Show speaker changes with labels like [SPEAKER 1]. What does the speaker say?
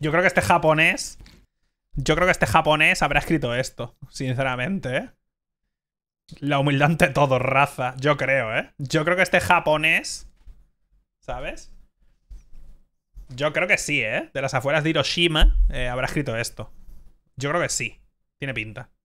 [SPEAKER 1] Yo creo que este japonés. Yo creo que este japonés habrá escrito esto, sinceramente, ¿eh? La humildad de todo, raza. Yo creo, ¿eh? Yo creo que este japonés. ¿Sabes? Yo creo que sí, ¿eh? De las afueras de Hiroshima eh, habrá escrito esto. Yo creo que sí. Tiene pinta.